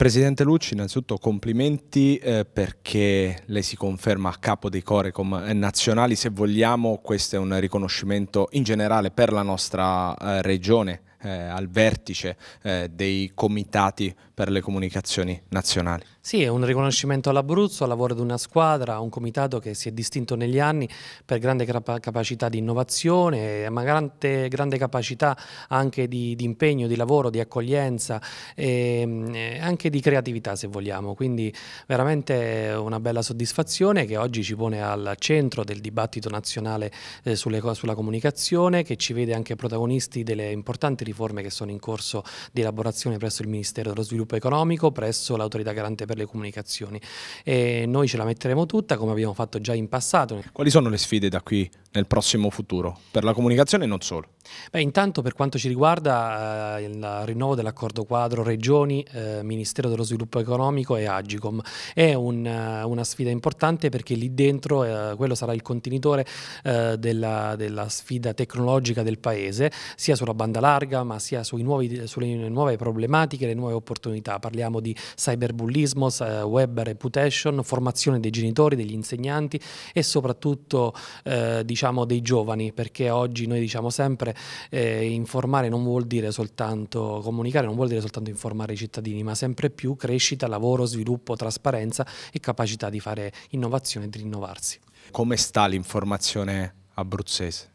Presidente Lucci, innanzitutto complimenti eh, perché lei si conferma a capo dei Corecom nazionali, se vogliamo questo è un riconoscimento in generale per la nostra eh, regione, eh, al vertice eh, dei comitati per le comunicazioni nazionali. Sì, è un riconoscimento all'Abruzzo, al lavoro di una squadra, a un comitato che si è distinto negli anni per grande capacità di innovazione, eh, ma grande, grande capacità anche di, di, impegno, di lavoro, di accoglienza e ehm, eh, anche di creatività se vogliamo. Quindi veramente una bella soddisfazione che oggi ci pone al centro del dibattito nazionale eh, sulle, sulla comunicazione, che ci vede anche protagonisti delle importanti riforme che sono in corso di elaborazione presso il Ministero dello Sviluppo Economico, presso l'Autorità Garante per le Comunicazioni. E noi ce la metteremo tutta come abbiamo fatto già in passato. Quali sono le sfide da qui nel prossimo futuro, per la comunicazione e non solo? Beh, intanto per quanto ci riguarda eh, il rinnovo dell'accordo quadro Regioni, eh, Ministero dello Sviluppo Economico e Agicom è un, eh, una sfida importante perché lì dentro eh, quello sarà il contenitore eh, della, della, sfida tecnologica del Paese, sia sulla banda larga ma sia nuovi, sulle nuove problematiche, le nuove opportunità. Parliamo di cyberbullismo, eh, web reputation, formazione dei genitori, degli insegnanti e soprattutto di diciamo, dei giovani, perché oggi noi diciamo sempre eh, informare non vuol dire soltanto comunicare, non vuol dire soltanto informare i cittadini, ma sempre più crescita, lavoro, sviluppo, trasparenza e capacità di fare innovazione e di rinnovarsi. Come sta l'informazione abruzzese?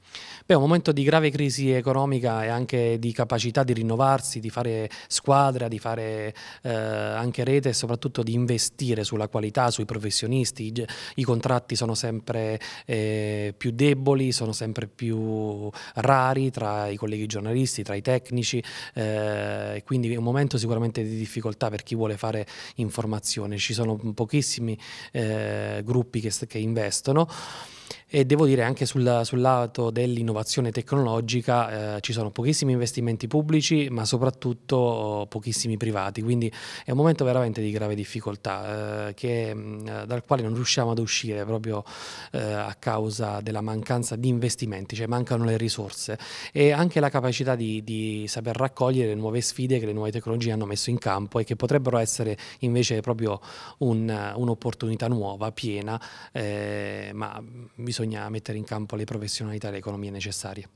Beh, un momento di grave crisi economica e anche di capacità di rinnovarsi, di fare squadra, di fare eh, anche rete e soprattutto di investire sulla qualità, sui professionisti. I, i contratti sono sempre eh, più deboli, sono sempre più rari tra i colleghi giornalisti, tra i tecnici, eh, quindi è un momento sicuramente di difficoltà per chi vuole fare informazione. Ci sono pochissimi eh, gruppi che, che investono e devo dire anche sul, sul lato dell'innovazione tecnologica eh, ci sono pochissimi investimenti pubblici ma soprattutto oh, pochissimi privati, quindi è un momento veramente di grave difficoltà eh, che, mm, eh, dal quale non riusciamo ad uscire proprio eh, a causa della mancanza di investimenti, cioè mancano le risorse e anche la capacità di, di saper raccogliere le nuove sfide che le nuove tecnologie hanno messo in campo e che potrebbero essere invece proprio un, un'opportunità nuova, piena, eh, ma mm, bisogna bisogna mettere in campo le professionalità e le economie necessarie.